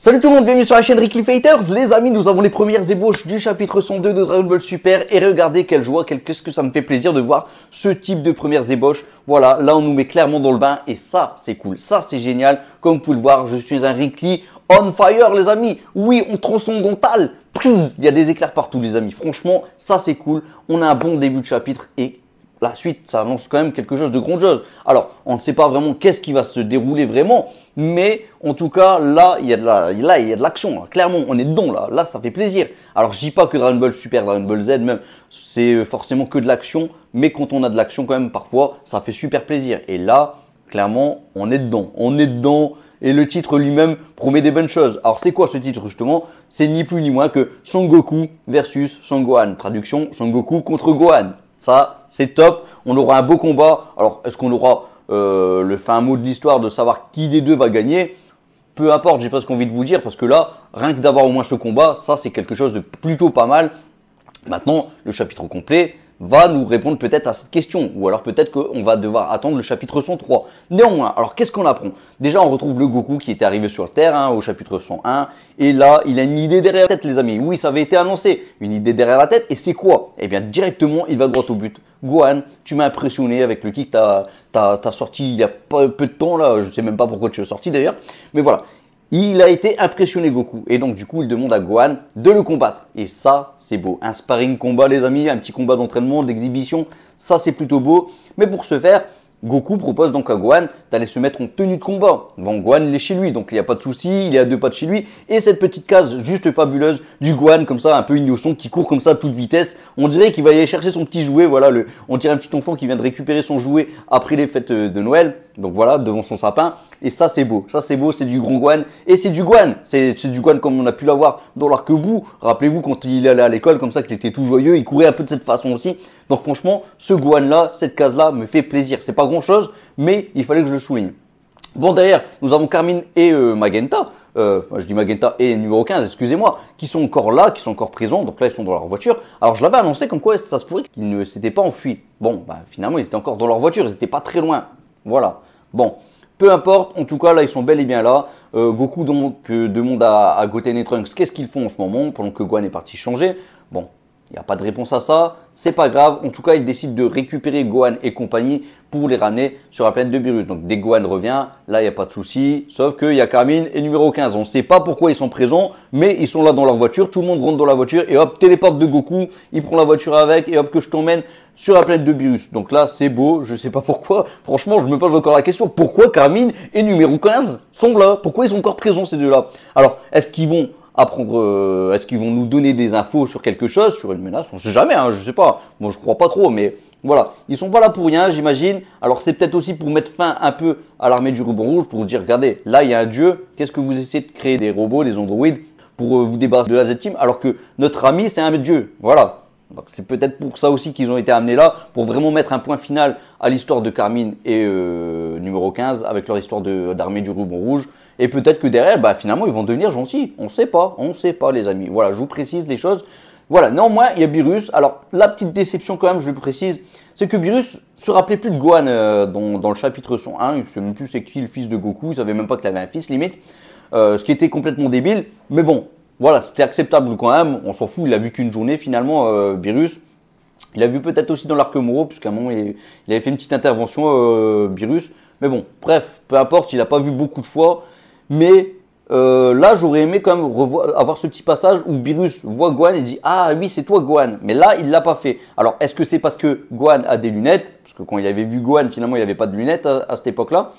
Salut tout le monde, bienvenue sur la chaîne Ricky Fighters. Les amis, nous avons les premières ébauches du chapitre 102 de Dragon Ball Super. Et regardez quelle joie, quel... qu'est-ce que ça me fait plaisir de voir ce type de premières ébauches. Voilà, là on nous met clairement dans le bain et ça c'est cool, ça c'est génial. Comme vous pouvez le voir, je suis un Rickley on fire les amis. Oui, on transcendantal. Il y a des éclairs partout les amis. Franchement, ça c'est cool. On a un bon début de chapitre et la suite, ça annonce quand même quelque chose de grandiose. Alors, on ne sait pas vraiment qu'est-ce qui va se dérouler vraiment, mais en tout cas, là, il y a de l'action. Hein. Clairement, on est dedans là. Là, ça fait plaisir. Alors, je dis pas que Dragon Ball Super, Dragon Ball Z, même, c'est euh, forcément que de l'action, mais quand on a de l'action quand même, parfois, ça fait super plaisir. Et là, clairement, on est dedans. On est dedans. Et le titre lui-même promet des bonnes choses. Alors c'est quoi ce titre justement C'est ni plus ni moins que Son Goku versus Son Gohan. Traduction Son Goku contre Gohan. Ça, c'est top. On aura un beau combat. Alors, est-ce qu'on aura euh, le fin mot de l'histoire de savoir qui des deux va gagner Peu importe, j'ai presque envie de vous dire, parce que là, rien que d'avoir au moins ce combat, ça, c'est quelque chose de plutôt pas mal. Maintenant, le chapitre complet, va nous répondre peut-être à cette question, ou alors peut-être qu'on va devoir attendre le chapitre 103. Néanmoins, alors qu'est-ce qu'on apprend Déjà, on retrouve le Goku qui était arrivé sur Terre hein, au chapitre 101, et là, il a une idée derrière la tête, les amis. Oui, ça avait été annoncé, une idée derrière la tête, et c'est quoi Eh bien, directement, il va droit au but. Gohan, tu m'as impressionné avec le kick, t'as sorti il y a peu de temps là, je sais même pas pourquoi tu es sorti d'ailleurs, mais voilà. Il a été impressionné Goku et donc du coup il demande à Gohan de le combattre. Et ça c'est beau. Un sparring combat les amis, un petit combat d'entraînement, d'exhibition, ça c'est plutôt beau. Mais pour ce faire, Goku propose donc à Gohan d'aller se mettre en tenue de combat. Bon, Gohan il est chez lui, donc il n'y a pas de souci, il est à deux pas de chez lui. Et cette petite case juste fabuleuse du Gohan comme ça, un peu innocent, qui court comme ça à toute vitesse. On dirait qu'il va aller chercher son petit jouet, voilà, le, on dirait un petit enfant qui vient de récupérer son jouet après les fêtes de Noël. Donc voilà, devant son sapin. Et ça, c'est beau. Ça, c'est beau, c'est du grand guan. Et c'est du guan. C'est du guan comme on a pu l'avoir dans l'arc-bout. Rappelez-vous, quand il allait à l'école, comme ça, qu'il était tout joyeux, il courait un peu de cette façon aussi. Donc franchement, ce guan-là, cette case-là, me fait plaisir. C'est pas grand-chose, mais il fallait que je le souligne. Bon, derrière, nous avons Carmine et euh, Magenta. Euh, je dis Magenta et numéro 15, excusez-moi, qui sont encore là, qui sont encore présents, donc là ils sont dans leur voiture. Alors je l'avais annoncé comme quoi ça se pourrait qu'ils ne s'étaient pas enfuis. Bon, bah, finalement ils étaient encore dans leur voiture, ils n'étaient pas très loin. Voilà. Bon, peu importe, en tout cas là ils sont bel et bien là. beaucoup Goku donc euh, demande à, à Goten et Trunks qu'est-ce qu'ils font en ce moment pendant que Guan est parti changer. Bon, il n'y a pas de réponse à ça, c'est pas grave. En tout cas, ils décident de récupérer Gohan et compagnie pour les ramener sur la planète de Virus. Donc dès que Gohan revient, là, il n'y a pas de souci. Sauf qu'il y a Carmine et numéro 15. On ne sait pas pourquoi ils sont présents, mais ils sont là dans leur voiture. Tout le monde rentre dans la voiture et hop, téléporte de Goku. Il prend la voiture avec et hop, que je t'emmène sur la planète de Virus. Donc là, c'est beau. Je ne sais pas pourquoi. Franchement, je me pose encore la question. Pourquoi Carmine et numéro 15 sont là Pourquoi ils sont encore présents ces deux-là Alors, est-ce qu'ils vont apprendre euh, Est-ce qu'ils vont nous donner des infos sur quelque chose, sur une menace On sait jamais, je hein, je sais pas. Moi, je crois pas trop, mais voilà. Ils sont pas là pour rien, j'imagine. Alors, c'est peut-être aussi pour mettre fin un peu à l'armée du ruban rouge, pour dire regardez, là, il y a un dieu. Qu'est-ce que vous essayez de créer des robots, des androïdes pour euh, vous débarrasser de la Z-Team, alors que notre ami, c'est un dieu. Voilà. Donc c'est peut-être pour ça aussi qu'ils ont été amenés là, pour vraiment mettre un point final à l'histoire de Carmine et euh, numéro 15, avec leur histoire d'armée du ruban rouge. Et peut-être que derrière, bah, finalement, ils vont devenir gentils. On ne sait pas, on ne sait pas, les amis. Voilà, je vous précise les choses. Voilà, néanmoins, il y a Virus. Alors, la petite déception quand même, je le précise, c'est que Virus se rappelait plus de Gohan euh, dans, le chapitre 101. Il ne sait même plus c'est qui le fils de Goku. Il savait même pas qu'il avait un fils, limite. Euh, ce qui était complètement débile. Mais bon, voilà, c'était acceptable quand même. On s'en fout, il a vu qu'une journée finalement, euh, Virus. Il a vu peut-être aussi dans l'arc Moro, puisqu'à un moment, il, avait fait une petite intervention, Virus. Euh, Mais bon, bref, peu importe, il n'a pas vu beaucoup de fois. Mais euh, là, j'aurais aimé quand même avoir ce petit passage où Virus voit Guan et dit Ah oui, c'est toi Guan. Mais là, il l'a pas fait. Alors, est-ce que c'est parce que Guan a des lunettes Parce que quand il avait vu Guan, finalement, il n'y avait pas de lunettes à cette époque-là.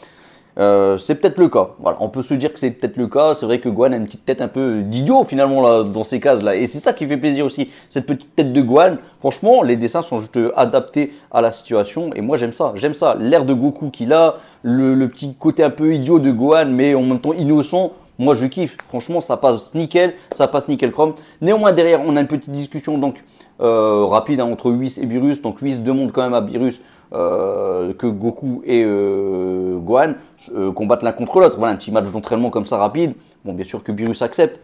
Euh, c'est peut-être le cas. on peut se dire que c'est peut-être le cas. C'est vrai que Guan a une petite tête un peu d'idiot finalement dans ces cases-là. Et c'est ça qui fait plaisir aussi, cette petite tête de Guan. Franchement, les dessins sont juste adaptés à la situation. Et moi j'aime ça, j'aime ça. L'air de Goku qu'il a, le, petit côté un peu idiot de Guan, mais en même temps innocent. Moi je kiffe. Franchement, ça passe nickel, ça passe nickel chrome. Néanmoins derrière, on a une petite discussion donc euh, rapide hein, entre Whis et Virus. Donc Whis demande quand même à Virus euh, que Goku et euh, Gohan euh, combattent l'un contre l'autre. Voilà, un petit match d'entraînement comme ça rapide. Bon, bien sûr que Beerus accepte,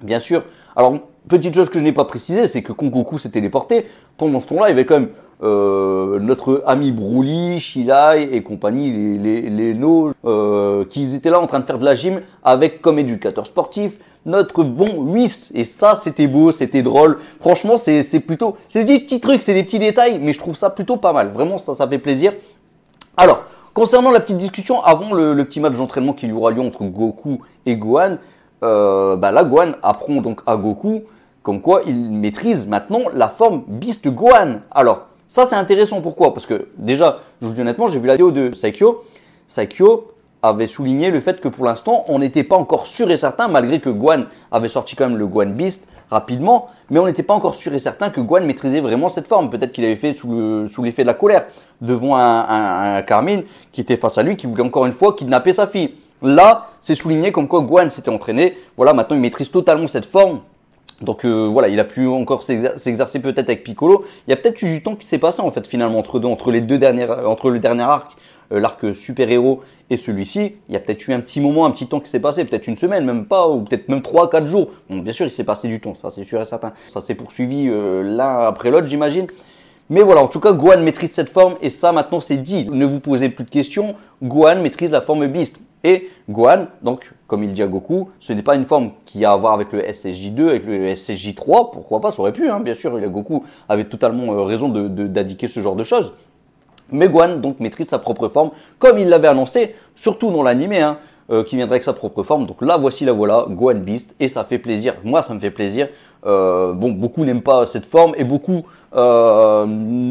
bien sûr. Alors, petite chose que je n'ai pas précisé, c'est que quand Goku s'est téléporté, pendant ce temps-là, il y avait quand même notre ami Broly, Shilai et compagnie, les, les, les no, qui étaient là en train de faire de la gym avec comme éducateur sportif, notre bon Whis. Et ça, c'était beau, c'était drôle. Franchement, c'est plutôt, c'est des petits trucs, c'est des petits détails, mais je trouve ça plutôt pas mal. Vraiment, ça, ça fait plaisir. Alors, concernant la petite discussion avant le, petit match d'entraînement qui y aura lieu entre Goku et Gohan, euh, bah là, Gohan apprend donc à Goku comme quoi il maîtrise maintenant la forme Beast Gohan. Alors, ça c'est intéressant pourquoi Parce que déjà, je vous dis honnêtement, j'ai vu la vidéo de Saikyo. Saikyo, avait souligné le fait que pour l'instant, on n'était pas encore sûr et certain, malgré que Guan avait sorti quand même le Guan Beast rapidement, mais on n'était pas encore sûr et certain que Guan maîtrisait vraiment cette forme. Peut-être qu'il avait fait sous l'effet de la colère, devant un, Carmine qui était face à lui, qui voulait encore une fois kidnapper sa fille. Là, c'est souligné comme quoi Guan s'était entraîné. Voilà, maintenant il maîtrise totalement cette forme. Donc euh, voilà, il a pu encore s'exercer peut-être avec Piccolo. Il y a peut-être eu du temps qui s'est passé en fait finalement entre, deux, les deux dernières, entre le dernier arc euh, l'arc super-héros et celui-ci, il y a peut-être eu un petit moment, un petit temps qui s'est passé, peut-être une semaine, même pas, ou peut-être même 3-4 jours. bien sûr, il s'est passé du temps, ça c'est sûr et certain. Ça s'est poursuivi euh, l'un après l'autre, j'imagine. Mais voilà, en tout cas, Gohan maîtrise cette forme et ça maintenant c'est dit. Ne vous posez plus de questions, Gohan maîtrise la forme Beast. Et Gohan, donc, comme il dit à Goku, ce n'est pas une forme qui a à voir avec le SSJ2, avec le SSJ3, pourquoi pas, ça aurait pu, hein. bien sûr, Goku avait totalement euh, raison d'indiquer ce genre de choses. Meguan donc maîtrise sa propre forme, comme il l'avait annoncé, surtout dans l'animé, hein, euh, qui viendrait avec sa propre forme. Donc là, voici, la voilà, Guan Beast, et ça fait plaisir. Moi, ça me fait plaisir. Euh, bon, beaucoup n'aiment pas cette forme, et beaucoup euh,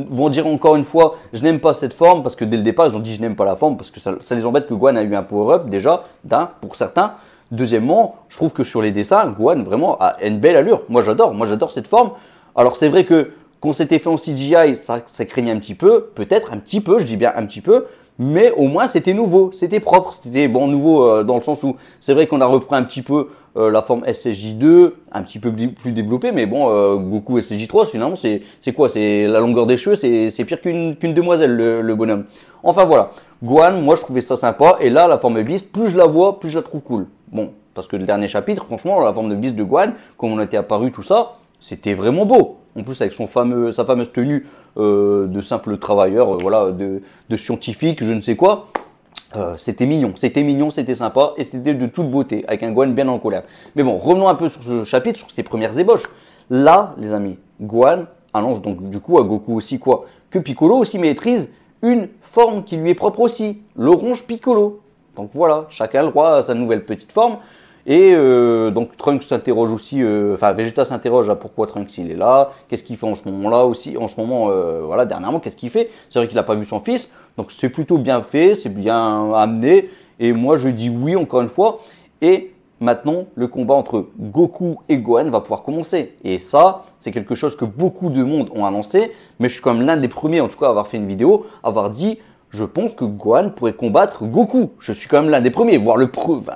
vont dire encore une fois, je n'aime pas cette forme, parce que dès le départ, ils ont dit, je n'aime pas la forme, parce que ça, les embête que Guan a eu un power-up, déjà, d'un, pour certains. Deuxièmement, je trouve que sur les dessins, Guan, vraiment a une belle allure. Moi, j'adore, moi, j'adore cette forme. Alors, c'est vrai que quand c'était fait en CGI, ça, ça craignait un petit peu, peut-être un petit peu, je dis bien un petit peu, mais au moins c'était nouveau, c'était propre, c'était bon nouveau euh, dans le sens où c'est vrai qu'on a repris un petit peu euh, la forme SSJ2, un petit peu plus développée, mais bon, euh, Goku SSJ3 finalement c'est quoi C'est la longueur des cheveux, c'est pire qu'une demoiselle le, bonhomme. Enfin voilà, Guan, moi je trouvais ça sympa, et là la forme beast, plus je la vois, plus je la trouve cool. Bon, parce que le dernier chapitre, franchement, la forme de bis de Guan, comme on était apparu, tout ça, c'était vraiment beau. En plus, avec son fameux, sa fameuse tenue euh, de simple travailleur, euh, voilà, de, scientifique, je ne sais quoi. Euh, c'était mignon, c'était mignon, c'était sympa et c'était de toute beauté, avec un Guan bien en colère. Mais bon, revenons un peu sur ce chapitre, sur ses premières ébauches. Là, les amis, Guan annonce donc du coup à Goku aussi quoi Que Piccolo aussi maîtrise une forme qui lui est propre aussi, l'orange Piccolo. Donc voilà, chacun le droit à sa nouvelle petite forme. Et euh, donc Trunks s'interroge aussi, euh, enfin Vegeta s'interroge à pourquoi Trunks il est là, qu'est-ce qu'il fait en ce moment-là aussi, en ce moment, euh, voilà, dernièrement, qu'est-ce qu'il fait C'est vrai qu'il n'a pas vu son fils, donc c'est plutôt bien fait, c'est bien amené, et moi je dis oui encore une fois, et maintenant le combat entre Goku et Gohan va pouvoir commencer. Et ça, c'est quelque chose que beaucoup de monde ont annoncé, mais je suis comme l'un des premiers en tout cas à avoir fait une vidéo, à avoir dit je pense que Gohan pourrait combattre Goku. Je suis quand même l'un des premiers, voire le preuve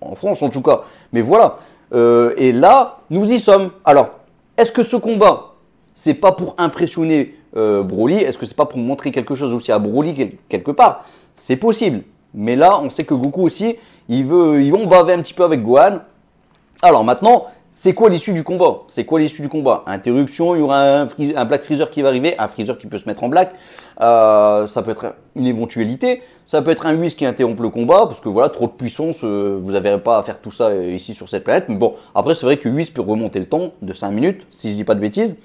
en France en tout cas. Mais voilà. Euh, et là, nous y sommes. Alors, est-ce que ce combat, c'est pas pour impressionner euh, Broly Est-ce que c'est pas pour montrer quelque chose aussi à Broly quelque part C'est possible. Mais là, on sait que Goku aussi, il veut, ils vont baver un petit peu avec Gohan. Alors maintenant, c'est quoi l'issue du combat C'est quoi l'issue du combat Interruption, il y aura un, black freezer qui va arriver, un freezer qui peut se mettre en black. Euh, ça peut être une éventualité. Ça peut être un Whis qui interrompt le combat, parce que voilà, trop de puissance, euh, vous n'avez pas à faire tout ça euh, ici sur cette planète. Mais bon, après c'est vrai que Whis peut remonter le temps de 5 minutes, si je dis pas de bêtises.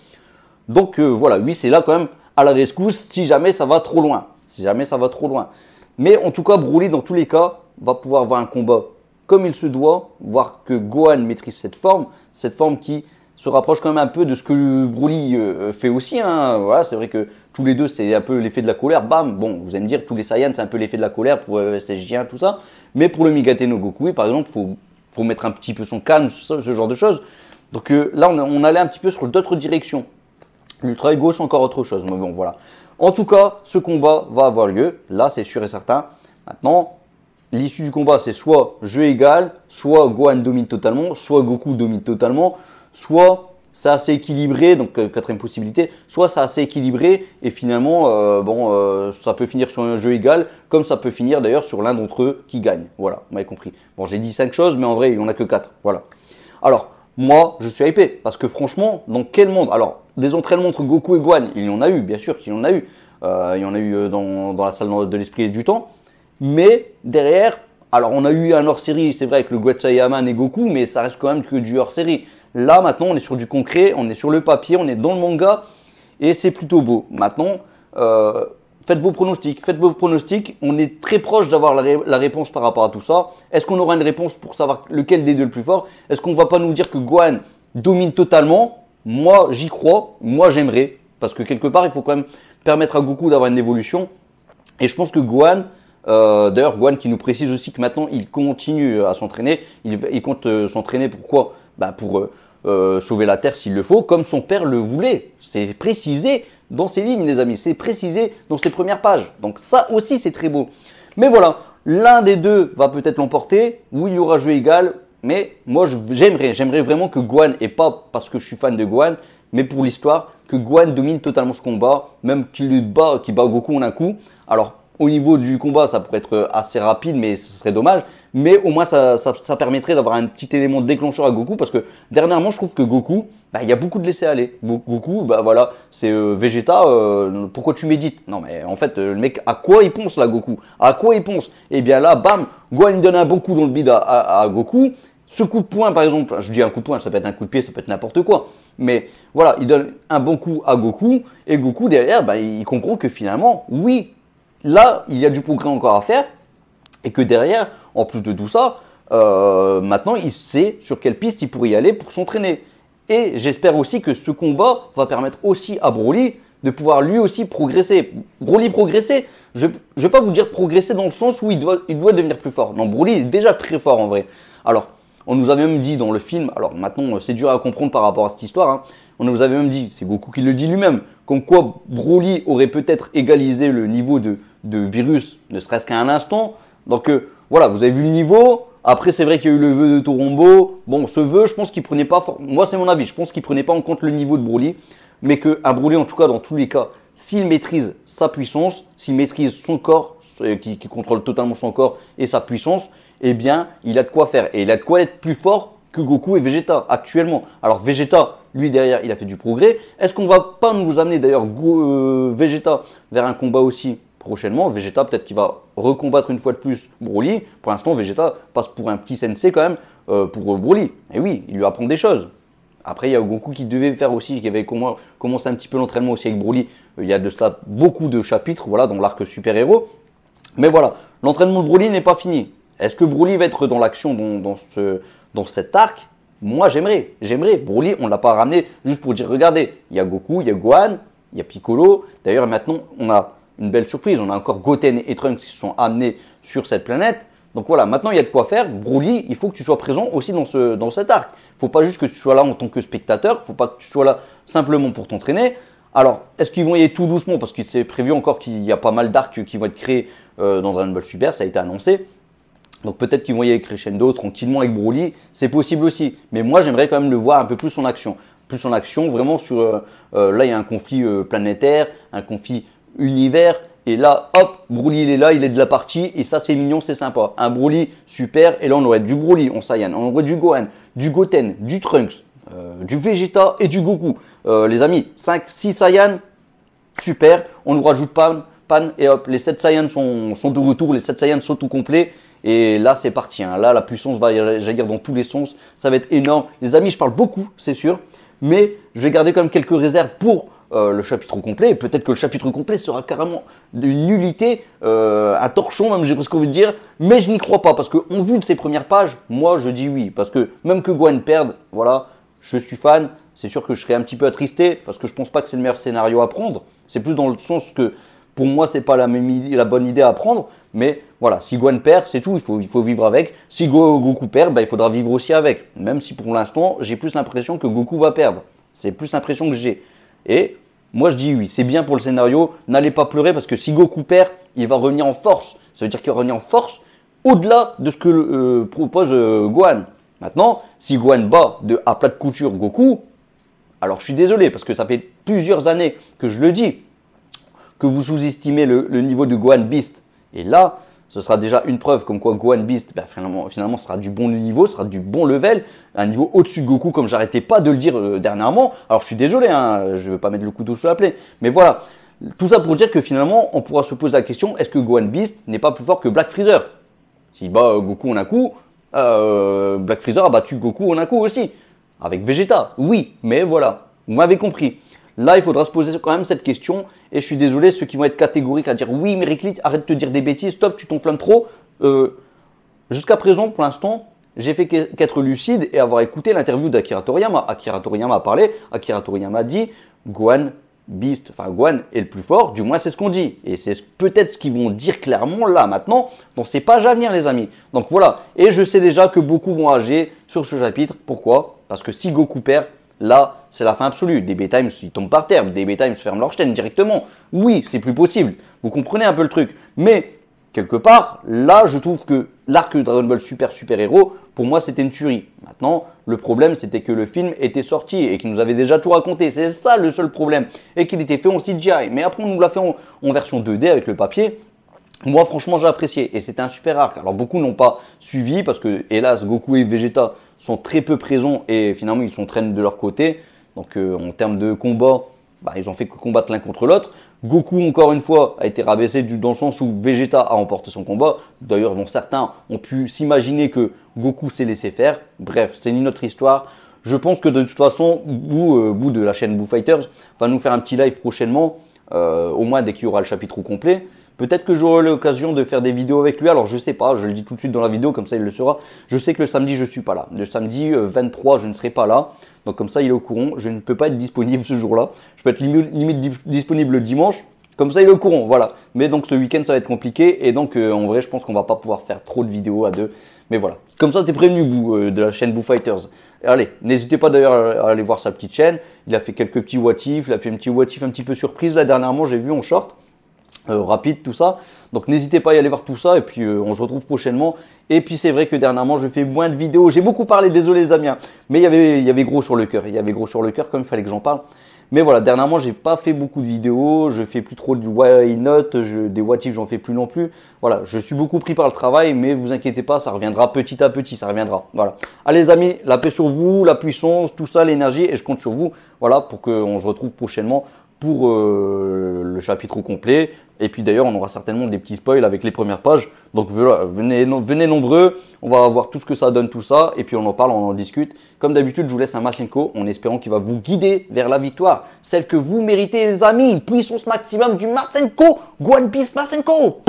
Donc voilà, Whis est là quand même à la rescousse si jamais ça va trop loin. Si jamais ça va trop loin. Mais en tout cas, Broly, dans tous les cas, va pouvoir avoir un combat comme il se doit, voir que Gohan maîtrise cette forme, cette forme qui se rapproche quand même un peu de ce que Broly euh, fait aussi. Hein. Voilà, c'est vrai que tous les deux, c'est un peu l'effet de la colère. Bam, bon, vous allez me dire, tous les Saiyans, c'est un peu l'effet de la colère pour euh, ces 1 tout ça. Mais pour le Migate no Goku, par exemple, il faut, mettre un petit peu son calme, ce, genre de choses. Donc euh, là, on, allait un petit peu sur d'autres directions. L'Ultra Ego, c'est encore autre chose. Mais bon, voilà. En tout cas, ce combat va avoir lieu. Là, c'est sûr et certain. Maintenant, l'issue du combat, c'est soit jeu égal, soit Gohan domine totalement, soit Goku domine totalement, soit c'est assez équilibré, donc euh, quatrième possibilité, soit c'est assez équilibré et finalement, euh, bon, euh, ça peut finir sur un jeu égal, comme ça peut finir d'ailleurs sur l'un d'entre eux qui gagne. Voilà, vous m'avez compris. Bon, j'ai dit cinq choses, mais en vrai, il n'y en a que quatre. Voilà. Alors, moi, je suis hypé, parce que franchement, dans quel monde Alors, des entraînements entre Goku et Guan, il y en a eu, bien sûr qu'il y en a eu. il y en a eu dans, dans la salle de l'esprit et du temps, mais derrière, alors on a eu un hors-série, c'est vrai, avec le Yaman et Goku, mais ça reste quand même que du hors-série. Là, maintenant, on est sur du concret, on est sur le papier, on est dans le manga, et c'est plutôt beau. Maintenant, euh, faites vos pronostics, faites vos pronostics. On est très proche d'avoir la, la, réponse par rapport à tout ça. Est-ce qu'on aura une réponse pour savoir lequel des deux est le plus fort Est-ce qu'on va pas nous dire que Guan domine totalement Moi, j'y crois. Moi, j'aimerais. Parce que quelque part, il faut quand même permettre à Goku d'avoir une évolution. Et je pense que Guan euh, d'ailleurs, Guan qui nous précise aussi que maintenant il continue euh, à s'entraîner. Il, compte euh, s'entraîner pourquoi bah Pour sauver la Terre s'il le faut, comme son père le voulait. C'est précisé dans ses lignes, les amis. C'est précisé dans ses premières pages. Donc ça aussi, c'est très beau. Mais voilà, l'un des deux va peut-être l'emporter. ou il y aura jeu égal. Mais moi, j'aimerais, j'aimerais vraiment que Guan, et pas parce que je suis fan de Guan, mais pour l'histoire, que Guan domine totalement ce combat, même qu'il bat, qu'il bat Goku en un coup. Alors au niveau du combat, ça pourrait être assez rapide, mais ce serait dommage. Mais au moins, ça, permettrait d'avoir un petit élément déclencheur à Goku, parce que dernièrement, je trouve que Goku, bah, il y a beaucoup de laisser aller. Goku, bah voilà, c'est euh, Vegeta, euh, pourquoi tu médites Non, mais en fait, euh, le mec, à quoi il pense là, Goku À quoi il pense Et eh bien là, bam, Gohan, il donne un bon coup dans le bide à, Goku. Ce coup de poing, par exemple, je dis un coup de poing, ça peut être un coup de pied, ça peut être n'importe quoi. Mais voilà, il donne un bon coup à Goku, et Goku, derrière, bah, il comprend que finalement, oui, là, il y a du progrès encore à faire et que derrière, en plus de tout ça, euh, maintenant, il sait sur quelle piste il pourrait y aller pour s'entraîner. Et j'espère aussi que ce combat va permettre aussi à Broly de pouvoir lui aussi progresser. Broly progresser, je ne vais pas vous dire progresser dans le sens où il doit, devenir plus fort. Non, Broly est déjà très fort en vrai. Alors, on nous avait même dit dans le film, alors maintenant euh, c'est dur à comprendre par rapport à cette histoire, hein, on nous avait même dit, c'est beaucoup qui le dit lui-même, comme quoi Broly aurait peut-être égalisé le niveau de, de virus, ne serait-ce qu'à un instant. Donc euh, voilà, vous avez vu le niveau. Après, c'est vrai qu'il y a eu le vœu de Torombo. Bon, ce vœu, je pense qu'il prenait pas. Moi, c'est mon avis. Je pense qu'il prenait pas en compte le niveau de Broly, mais qu'un Broly, en tout cas, dans tous les cas, s'il maîtrise sa puissance, s'il maîtrise son corps, qui, contrôle totalement son corps et sa puissance, eh bien, il a de quoi faire. Et il a de quoi être plus fort que Goku et Vegeta actuellement. Alors Vegeta, lui derrière, il a fait du progrès. Est-ce qu'on va pas nous amener d'ailleurs euh, Vegeta vers un combat aussi prochainement. Vegeta, peut-être qu'il va recombattre une fois de plus Broly. Pour l'instant, Vegeta passe pour un petit sensei quand même euh, pour euh, Broly. Et oui, il lui apprend des choses. Après, il y a Goku qui devait faire aussi, qui avait commencé un petit peu l'entraînement aussi avec Broly. Euh, il y a de cela beaucoup de chapitres voilà, dans l'arc super-héros. Mais voilà, l'entraînement de Broly n'est pas fini. Est-ce que Broly va être dans l'action dans, ce, dans cet arc Moi, j'aimerais. J'aimerais. Broly, on ne l'a pas ramené juste pour dire regardez, il y a Goku, il y a Gohan, il y a Piccolo. D'ailleurs, maintenant, on a une belle surprise. On a encore Goten et Trunks qui se sont amenés sur cette planète. Donc voilà, maintenant il y a de quoi faire. Broly, il faut que tu sois présent aussi dans, ce, dans cet arc. Il faut pas juste que tu sois là en tant que spectateur, il faut pas que tu sois là simplement pour t'entraîner. Alors, est-ce qu'ils vont y aller tout doucement Parce qu'il s'est prévu encore qu'il y a pas mal d'arcs qui vont être créés euh, dans Dragon Ball Super, ça a été annoncé. Donc peut-être qu'ils vont y aller crescendo, tranquillement avec Broly, c'est possible aussi. Mais moi j'aimerais quand même le voir un peu plus en action. Plus en action, vraiment sur... Euh, euh, là il y a un conflit planétaire, un conflit univers. Et là, hop, Broly, il est là, il est de la partie. Et ça, c'est mignon, c'est sympa. Un Broly, super. Et là, on aurait du Broly, on Saiyan. On aurait du Gohan, du Goten, du Trunks, euh, du Vegeta et du Goku. Euh, les amis, 5, 6 Saiyan, super. On nous rajoute Pan, Pan et hop, les 7 Saiyans sont, sont de retour. Les 7 Saiyans sont tout complets. Et là, c'est parti. Hein. Là, la puissance va jaillir dans tous les sens. Ça va être énorme. Les amis, je parle beaucoup, c'est sûr. Mais je vais garder quand même quelques réserves pour euh, le chapitre complet, peut-être que le chapitre complet sera carrément une nullité, un euh, torchon même, j'ai ce qu'on veut dire, mais je n'y crois pas, parce que, qu'en vue de ces premières pages, moi je dis oui, parce que même que Gwen perde, voilà, je suis fan, c'est sûr que je serai un petit peu attristé, parce que je pense pas que c'est le meilleur scénario à prendre, c'est plus dans le sens que pour moi c'est pas la, même la bonne idée à prendre, mais voilà, si Gwen perd, c'est tout, il faut, vivre avec. Si Goku perd, bah, il faudra vivre aussi avec. Même si pour l'instant, j'ai plus l'impression que Goku va perdre. C'est plus l'impression que j'ai. Et moi, je dis oui, c'est bien pour le scénario. N'allez pas pleurer parce que si Goku perd, il va revenir en force. Ça veut dire qu'il va revenir en force au-delà de ce que euh, propose euh, Guan. Maintenant, si Gohan bat de, à plat de couture Goku, alors je suis désolé parce que ça fait plusieurs années que je le dis, que vous sous-estimez le, niveau de Gohan Beast. Et là, ce sera déjà une preuve comme quoi Gohan Beast, bah, finalement, finalement, sera du bon niveau, sera du bon level, un niveau au-dessus de Goku, comme j'arrêtais pas de le dire euh, dernièrement. Alors je suis désolé, hein, je ne veux pas mettre le couteau sous la plaie, mais voilà. Tout ça pour dire que finalement, on pourra se poser la question est-ce que Gohan Beast n'est pas plus fort que Black Freezer Si bah Goku en un coup, euh, Black Freezer a battu Goku en un coup aussi. Avec Vegeta, oui, mais voilà, vous m'avez compris. Là, il faudra se poser quand même cette question. Et je suis désolé, ceux qui vont être catégoriques à dire oui, Mericlit, arrête de te dire des bêtises, stop, tu t'enflammes trop. Euh, jusqu'à présent, pour l'instant, j'ai fait qu'être lucide et avoir écouté l'interview d'Akira Toriyama. Akira Toriyama a parlé, Akira Toriyama a dit Guan Beast, enfin Guan est le plus fort, du moins c'est ce qu'on dit. Et c'est peut-être ce qu'ils vont dire clairement là maintenant dans ces pages à venir les amis. Donc voilà, et je sais déjà que beaucoup vont agir sur ce chapitre. Pourquoi Parce que si Goku perd, Là, c'est la fin absolue. DB Times, ils tombent par terre. DB Times ferment leur chaîne directement. Oui, c'est plus possible. Vous comprenez un peu le truc. Mais, quelque part, là, je trouve que l'arc Dragon Ball Super Super Héros, pour moi, c'était une tuerie. Maintenant, le problème, c'était que le film était sorti et qu'il nous avait déjà tout raconté. C'est ça le seul problème. Et qu'il était fait en CGI. Mais après, on nous l'a fait en, en version 2D avec le papier. Moi, franchement, j'ai apprécié et c'était un super arc. Alors, beaucoup n'ont pas suivi parce que, hélas, Goku et Vegeta sont très peu présents et finalement ils sont traînés de leur côté. Donc euh, en termes de combat, bah, ils ont fait que combattre l'un contre l'autre. Goku, encore une fois, a été rabaissé du, dans le sens où Vegeta a emporté son combat. D'ailleurs, bon, certains ont pu s'imaginer que Goku s'est laissé faire. Bref, c'est une autre histoire. Je pense que de toute façon, Bou, euh, de la chaîne Boo Fighters va nous faire un petit live prochainement, euh, au moins dès qu'il y aura le chapitre au complet. Peut-être que j'aurai l'occasion de faire des vidéos avec lui. Alors je sais pas, je le dis tout de suite dans la vidéo, comme ça il le saura. Je sais que le samedi je suis pas là. Le samedi 23, euh, je ne serai pas là. Donc comme ça il est au courant. Je ne peux pas être disponible ce jour-là. Je peux être limite disponible le dimanche. Comme ça, il est au courant, voilà. Mais donc ce week-end, ça va être compliqué. Et donc, euh, en vrai, je pense qu'on va pas pouvoir faire trop de vidéos à deux. Mais voilà. Comme ça, t'es prévenu, euh, de la chaîne Boo Fighters. Allez, n'hésitez pas d'ailleurs à aller voir sa petite chaîne. Il a fait quelques petits what ifs il a fait un petit what un petit peu surprise. Là, dernièrement, j'ai vu en short. Euh, rapide, tout ça. Donc n'hésitez pas à y aller voir tout ça et puis euh, on se retrouve prochainement. Et puis c'est vrai que dernièrement je fais moins de vidéos, j'ai beaucoup parlé, désolé les amis, mais il y avait, il y avait gros sur le cœur, il y avait gros sur le cœur comme il fallait que j'en parle. Mais voilà, dernièrement j'ai pas fait beaucoup de vidéos, je fais plus trop de why not, des what if j'en fais plus non plus. Voilà, je suis beaucoup pris par le travail, mais vous inquiétez pas, ça reviendra petit à petit, ça reviendra. Voilà. Allez les amis, la paix sur vous, la puissance, tout ça, l'énergie, et je compte sur vous, voilà, pour qu'on se retrouve prochainement pour euh, le chapitre au complet. Et puis d'ailleurs, on aura certainement des petits spoils avec les premières pages. Donc voilà, venez, venez nombreux, on va voir tout ce que ça donne, tout ça. Et puis on en parle, on en discute. Comme d'habitude, je vous laisse un Masenko en espérant qu'il va vous guider vers la victoire. Celle que vous méritez, les amis. Puissance maximum du Masenko. One Piece Masenko.